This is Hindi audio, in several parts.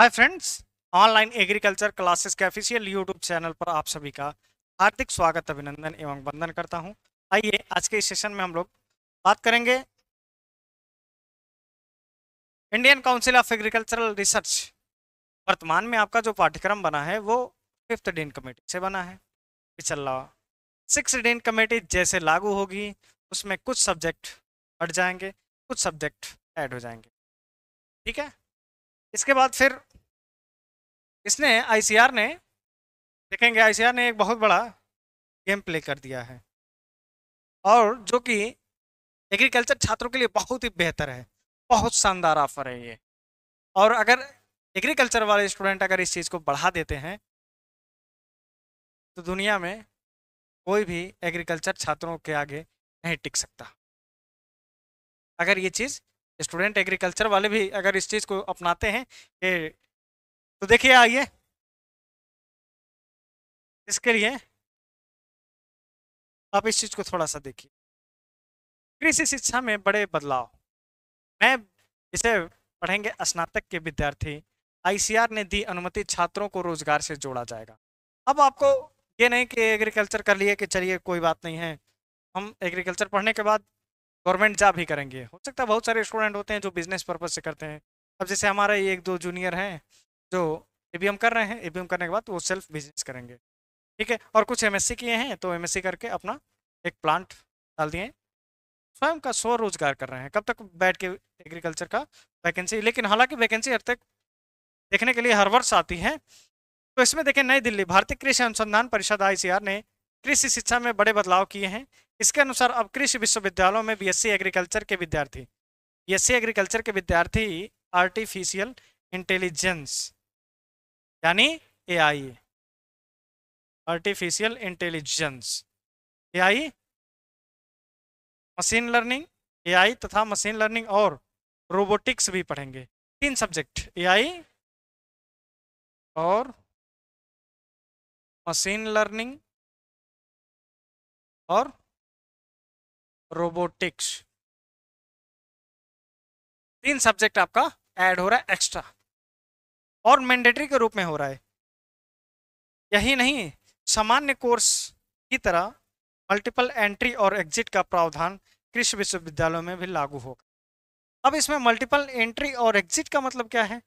हाय फ्रेंड्स ऑनलाइन एग्रीकल्चर क्लासेस के ऑफिशियल यूट्यूब चैनल पर आप सभी का हार्दिक स्वागत अभिनंदन एवं वंदन करता हूं आइए आज के इस सेशन में हम लोग बात करेंगे Indian Council of Agricultural Research वर्तमान में आपका जो पाठ्यक्रम बना है वो फिफ्थ डीन कमेटी से बना है पिछला सिक्स डीन कमेटी जैसे लागू होगी उसमें कुछ सब्जेक्ट हट जाएंगे कुछ सब्जेक्ट ऐड हो जाएंगे ठीक है इसके बाद फिर इसने आईसीआर ने देखेंगे आईसीआर ने एक बहुत बड़ा गेम प्ले कर दिया है और जो कि एग्रीकल्चर छात्रों के लिए बहुत ही बेहतर है बहुत शानदार ऑफर है ये और अगर एग्रीकल्चर वाले स्टूडेंट अगर इस चीज़ को बढ़ा देते हैं तो दुनिया में कोई भी एग्रीकल्चर छात्रों के आगे नहीं टिक सकता अगर ये चीज़ स्टूडेंट एग्रीकल्चर वाले भी अगर इस चीज़ को अपनाते हैं ए, तो देखिए आइए इसके लिए आप इस चीज़ को थोड़ा सा देखिए कृषि शिक्षा में बड़े बदलाव मैं इसे पढ़ेंगे स्नातक के विद्यार्थी आईसीआर ने दी अनुमति छात्रों को रोजगार से जोड़ा जाएगा अब आपको ये नहीं कि एग्रीकल्चर कर लिए कि चलिए कोई बात नहीं है हम एग्रीकल्चर पढ़ने के बाद गवर्नमेंट जॉब ही करेंगे हो सकता है बहुत सारे स्टूडेंट होते हैं जो बिजनेस पर्पज से करते हैं अब जैसे हमारा ये एक दो जूनियर हैं जो ए कर रहे हैं ए करने के बाद वो सेल्फ बिजनेस करेंगे ठीक है और कुछ एम किए हैं तो एम करके अपना एक प्लांट डाल दिए स्वयं का स्व रोजगार कर रहे हैं कब तक बैठ के एग्रीकल्चर का वैकेंसी लेकिन हालांकि वैकेंसी हर तक देखने के लिए हर वर्ष आती है तो इसमें देखें नई दिल्ली भारतीय कृषि अनुसंधान परिषद आई ने कृषि शिक्षा में बड़े बदलाव किए हैं इसके अनुसार अब कृषि विश्वविद्यालयों में बी एग्रीकल्चर के विद्यार्थी बीएससी एग्रीकल्चर के विद्यार्थी आर्टिफिशियल इंटेलिजेंस यानी A artificial intelligence A machine learning A तथा मशीन लर्निंग और रोबोटिक्स भी पढ़ेंगे तीन सब्जेक्ट ए और मशीन लर्निंग और रोबोटिक्स तीन सब्जेक्ट आपका ऐड हो रहा है एक्स्ट्रा और मैंडेटरी के रूप में हो रहा है यही नहीं सामान्य कोर्स की तरह मल्टीपल एंट्री और एग्जिट का प्रावधान कृषि विश्वविद्यालयों में भी लागू होगा अब इसमें मल्टीपल एंट्री और एग्जिट का मतलब क्या है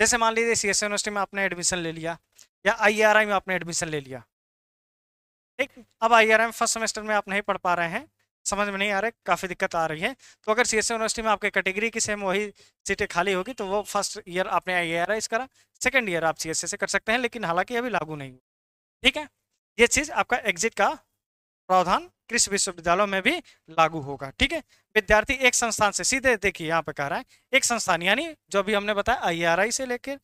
जैसे मान लीजिए सी एस यूनिवर्सिटी में आपने एडमिशन ले लिया या आई e में आपने एडमिशन ले लिया एक अब आई e में फर्स्ट सेमेस्टर में आप नहीं पढ़ पा रहे हैं समझ में नहीं आ रहा है काफ़ी दिक्कत आ रही है तो अगर सी यूनिवर्सिटी e में आपके कैटेगरी की सेम वही सीटें खाली होगी तो वो फर्स्ट ईयर आपने आई ए आर करा सेकेंड ईयर आप सी e से कर सकते हैं लेकिन हालांकि अभी लागू नहीं ठीक है ये चीज़ आपका एग्जिट का प्रावधान कृषि विश्वविद्यालयों में भी लागू होगा ठीक है विद्यार्थी एक संस्थान से सीधे देखिए यहाँ पे कह रहा है एक संस्थान यानी जो भी हमने बताया आई से लेकर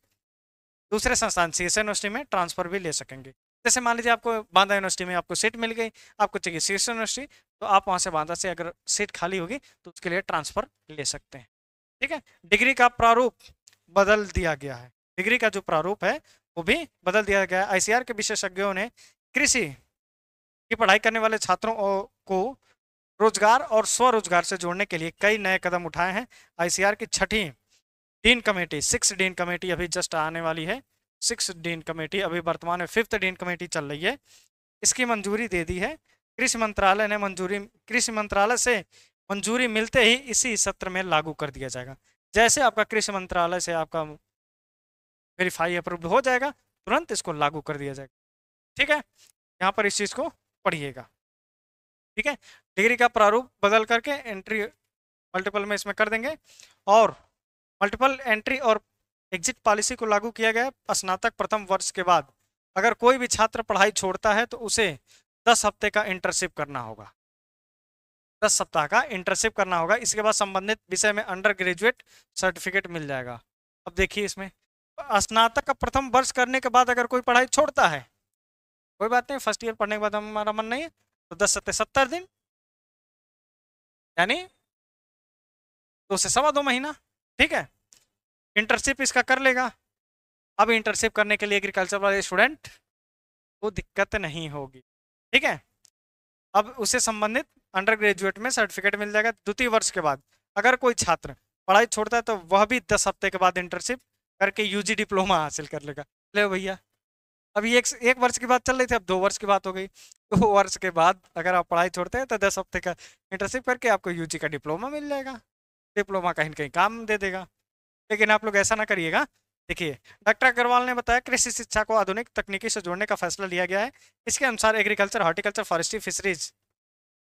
दूसरे संस्थान सी यूनिवर्सिटी e में ट्रांसफर भी ले सकेंगे जैसे मान लीजिए आपको बांदा यूनिवर्सिटी में आपको सीट मिल गई आपको चाहिए सी यूनिवर्सिटी तो आप वहाँ से बांदा से अगर सीट खाली होगी तो उसके लिए ट्रांसफ़र ले सकते हैं ठीक है डिग्री का प्रारूप बदल दिया गया है डिग्री का जो प्रारूप है वो भी बदल दिया गया है आईसीआर के विशेषज्ञों ने कृषि की पढ़ाई करने वाले छात्रों को रोजगार और स्वरोजगार से जोड़ने के लिए कई नए कदम उठाए हैं आईसीआर की छठी dean committee six dean committee अभी जस्ट आने वाली है सिक्स डीन कमेटी अभी वर्तमान में फिफ्थ डीन कमेटी चल रही है इसकी मंजूरी दे दी है कृषि मंत्रालय ने मंजूरी कृषि मंत्रालय से मंजूरी मिलते ही इसी सत्र में लागू कर दिया जाएगा जैसे आपका कृषि मंत्रालय से आपका वेरीफाई अप्रूव हो जाएगा तुरंत इसको लागू कर दिया जाएगा ठीक है यहाँ पर इस चीज़ को पढ़िएगा ठीक है डिग्री का प्रारूप बदल करके एंट्री मल्टीपल में इसमें कर देंगे और मल्टीपल एंट्री और एग्जिट पॉलिसी को लागू किया गया स्नातक प्रथम वर्ष के बाद अगर कोई भी छात्र पढ़ाई छोड़ता है तो उसे दस हफ्ते का इंटर्नशिप करना होगा दस सप्ताह का इंटर्नशिप करना होगा इसके बाद संबंधित विषय में अंडर ग्रेजुएट सर्टिफिकेट मिल जाएगा अब देखिए इसमें स्नातक का प्रथम वर्ष करने के बाद अगर कोई पढ़ाई छोड़ता है कोई बात नहीं फर्स्ट ईयर पढ़ने के बाद हमारा मन नहीं है तो दस सत्ते सत्तर दिन यानी दो से सवा दो महीना ठीक है इंटर्नशिप इसका कर लेगा अब इंटर्नशिप करने के लिए एग्रीकल्चर वाले स्टूडेंट को दिक्कत नहीं होगी ठीक है अब उसे संबंधित अंडर ग्रेजुएट में सर्टिफिकेट मिल जाएगा द्वितीय वर्ष के बाद अगर कोई छात्र पढ़ाई छोड़ता है तो वह भी दस हफ्ते के बाद इंटर्नशिप करके यूजी डिप्लोमा हासिल कर लेगा ले भैया अभी एक एक वर्ष की बात चल रही थी अब दो वर्ष की बात हो गई दो वर्ष के बाद अगर आप पढ़ाई छोड़ते हैं तो दस हफ्ते का इंटर्नशिप करके आपको यूजी का डिप्लोमा मिल जाएगा डिप्लोमा कहीं कहीं काम दे देगा लेकिन आप लोग ऐसा ना करिएगा देखिए डॉक्टर अग्रवाल ने बताया कृषि शिक्षा को आधुनिक तकनीकी से जोड़ने का फैसला लिया गया है इसके अनुसार agriculture horticulture forestry fisheries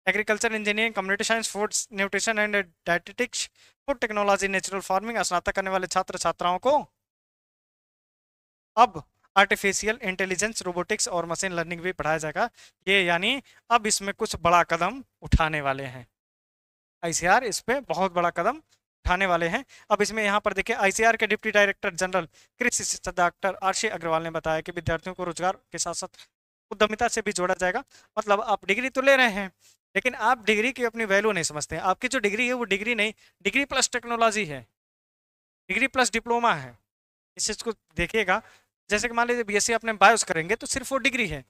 agriculture engineering community science food nutrition and dietetics food technology natural farming स्नातक करने वाले छात्र छात्राओं को अब आर्टिफिशियल इंटेलिजेंस रोबोटिक्स और मशीन लर्निंग भी पढ़ाया जाएगा ये यानी अब इसमें कुछ बड़ा कदम उठाने वाले हैं आई इस पर बहुत बड़ा कदम उठाने वाले हैं अब इसमें यहाँ पर देखिए आईसीआर के डिप्टी डायरेक्टर जनरल कृषि डॉक्टर आरशी अग्रवाल ने बताया कि विद्यार्थियों को रोजगार के साथ साथ उद्यमिता से भी जोड़ा जाएगा मतलब आप डिग्री तो ले रहे हैं लेकिन आप डिग्री की अपनी वैल्यू नहीं समझते हैं आपकी जो डिग्री है वो डिग्री नहीं डिग्री प्लस टेक्नोलॉजी है डिग्री प्लस डिप्लोमा है इस चीज़ को देखिएगा जैसे कि मान लीजिए बीएससी आपने बायोस करेंगे तो सिर्फ वो डिग्री है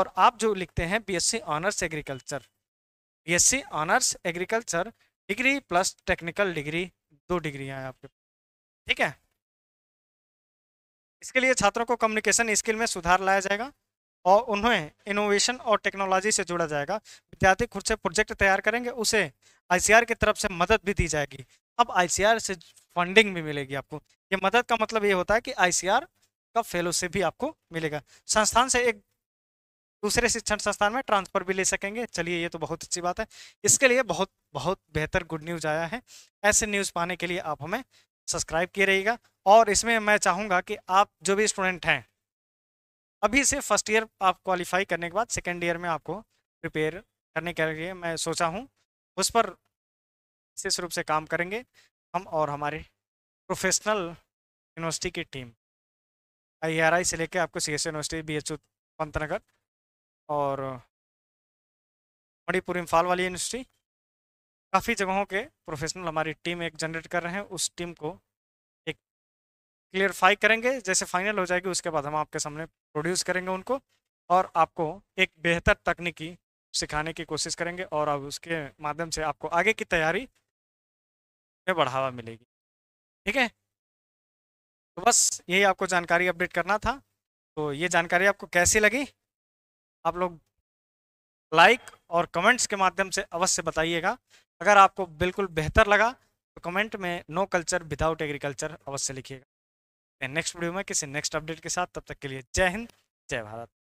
और आप जो लिखते हैं BSc honours agriculture BSc honours agriculture degree plus technical degree दो डिग्रियाँ हैं आपके ठीक है इसके लिए छात्रों को कम्युनिकेशन स्किल में सुधार लाया जाएगा और उन्हें इनोवेशन और टेक्नोलॉजी से जोड़ा जाएगा विद्यार्थी खुद से प्रोजेक्ट तैयार करेंगे उसे आईसीआर की तरफ से मदद भी दी जाएगी अब आईसीआर से फंडिंग भी मिलेगी आपको ये मदद का मतलब ये होता है कि आईसीआर का फेलोशिप भी आपको मिलेगा संस्थान से एक दूसरे शिक्षण संस्थान में ट्रांसफर भी ले सकेंगे चलिए ये तो बहुत अच्छी बात है इसके लिए बहुत बहुत बेहतर गुड न्यूज़ आया है ऐसे न्यूज़ पाने के लिए आप हमें सब्सक्राइब किए रहिएगा और इसमें मैं चाहूंगा कि आप जो भी स्टूडेंट हैं अभी से फर्स्ट ईयर आप क्वालिफाई करने के बाद सेकेंड ईयर में आपको प्रिपेयर करने के लिए मैं सोचा हूँ उस पर विशेष रूप से काम करेंगे हम और हमारे प्रोफेशनल यूनिवर्सिटी की टीम आई से लेकर आपको C S university B H Pantnagar और मणिपुर इम्फाल वाली यूनिवर्सिटी काफ़ी जगहों के प्रोफेशनल हमारी टीम एक जनरेट कर रहे हैं उस टीम को एक क्लियरफाई करेंगे जैसे फाइनल हो जाएगी उसके बाद हम आपके सामने प्रोड्यूस करेंगे उनको और आपको एक बेहतर तकनीकी सिखाने की कोशिश करेंगे और अब उसके माध्यम से आपको आगे की तैयारी में बढ़ावा मिलेगी ठीक है तो बस यही आपको जानकारी अपडेट करना था तो ये जानकारी आपको कैसी लगी आप लोग लाइक और कमेंट्स के माध्यम से अवश्य बताइएगा अगर आपको बिल्कुल बेहतर लगा तो कमेंट में नो कल्चर विदाउट एग्रीकल्चर अवश्य लिखिएगा नेक्स्ट वीडियो में किसी नेक्स्ट अपडेट के साथ तब तक के लिए जय हिंद जय भारत